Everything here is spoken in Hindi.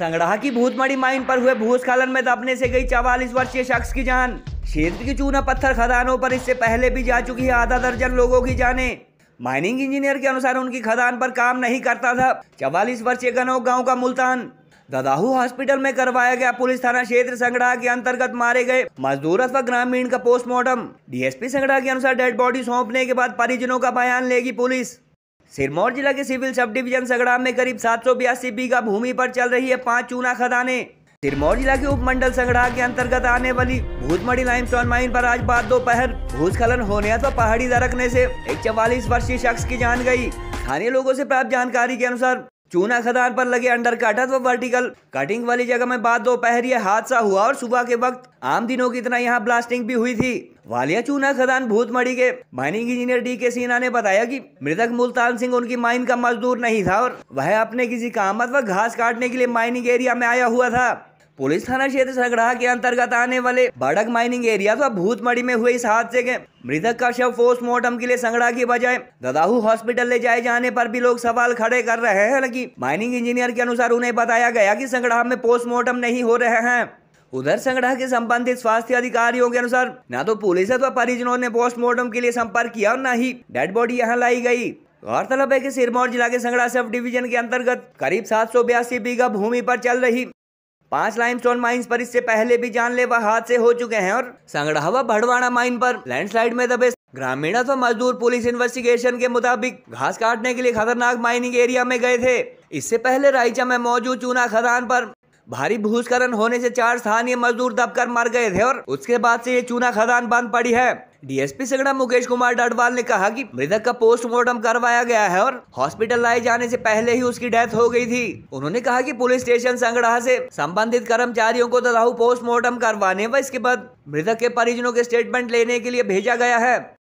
संगड़ाह की भूतमढ़ी माइन पर हुए भूस्खलन में दबने से गई चवालीस वर्षीय शख्स की जान क्षेत्र की चूना पत्थर खदानों पर इससे पहले भी जा चुकी है आधा दर्जन लोगों की जाने माइनिंग इंजीनियर के अनुसार उनकी खदान पर काम नहीं करता था चवालीस वर्षीय गनो गाँव का मुल्तान ददाहू हॉस्पिटल में करवाया गया पुलिस थाना क्षेत्र संगड़ा के अंतर्गत मारे गए मजदूर अथवा ग्रामीण का पोस्टमार्टम डीएसपी संगड़ा के अनुसार डेड बॉडी सौंपने के बाद परिजनों का बयान लेगी पुलिस सिरमौर जिला के सिविल सब डिवीजन सगड़ा में करीब सात सौ बयासी बीघा भूमि पर चल रही है पांच चूना खदाने सिरमौर जिला के उपमंडल संगड़ा के अंतर्गत आने वाली भूतमढ़ी लाइमस्टोन माइन पर आज बाद दोपहर भूस्खलन होने अथवा पहाड़ी दरकने से एक चवालीस वर्षीय शख्स की जान गई स्थानीय लोगों से प्राप्त जानकारी के अनुसार चूना खदान पर लगे अंडर कटर व वर्टिकल कटिंग वाली जगह में बाद दोपहर यह हादसा हुआ और सुबह के वक्त आम दिनों की तरह यहाँ ब्लास्टिंग भी हुई थी वालिया चूना खदान भूतमढ़ी के माइनिंग इंजीनियर डी के सिन्हा ने बताया कि मृतक मुल्तान सिंह उनकी माइन का मजदूर नहीं था और वह अपने किसी काम अथवा घास काटने के लिए माइनिंग एरिया में आया हुआ था पुलिस थाना क्षेत्र सगड़ा के अंतर्गत आने वाले बड़क माइनिंग एरिया व भूतमढ़ी में हुए इस हादसे के मृतक का शव पोस्टमार्टम के लिए संगड़ा के बजाय ददाहू हॉस्पिटल ले जाए जाने पर भी लोग सवाल खड़े कर रहे हैं हालांकि माइनिंग इंजीनियर के अनुसार उन्हें बताया गया कि संगड़ा में पोस्टमार्टम नहीं हो रहे हैं उधर संगड़ा के संबंधित स्वास्थ्य अधिकारियों के अनुसार न तो पुलिस अथवा परिजनों ने पोस्टमार्टम के लिए संपर्क किया और न ही डेड बॉडी यहाँ लाई गयी गौरतलब है कि सिरमौर जिला के संगड़ा सब डिवीजन के अंतर्गत करीब सात सौ बयासी बीघा भूमि पर चल रही पांच लाइमस्टोन माइंस पर इससे पहले भी जानलेवा हादसे हो चुके हैं और संगड़ावा भड़वाड़ा माइन पर लैंडस्लाइड में दबे ग्रामीण अथवा मजदूर पुलिस इन्वेस्टिगेशन के मुताबिक घास काटने के लिए खतरनाक माइनिंग एरिया में गए थे इससे पहले रायचा में मौजूद चूना खदान पर भारी भूस्खलन होने से चार स्थानीय मजदूर दबकर मर गए थे और उसके बाद से ये चूना खदान बंद पड़ी है डीएसपी सगड़ा मुकेश कुमार डाटवाल ने कहा कि मृतक का पोस्टमार्टम करवाया गया है और हॉस्पिटल लाए जाने से पहले ही उसकी डेथ हो गई थी उन्होंने कहा कि पुलिस स्टेशन संगड़ा से संबंधित कर्मचारियों को तथा पोस्टमार्टम करवाने व इसके बाद मृतक के परिजनों के स्टेटमेंट लेने के लिए भेजा गया है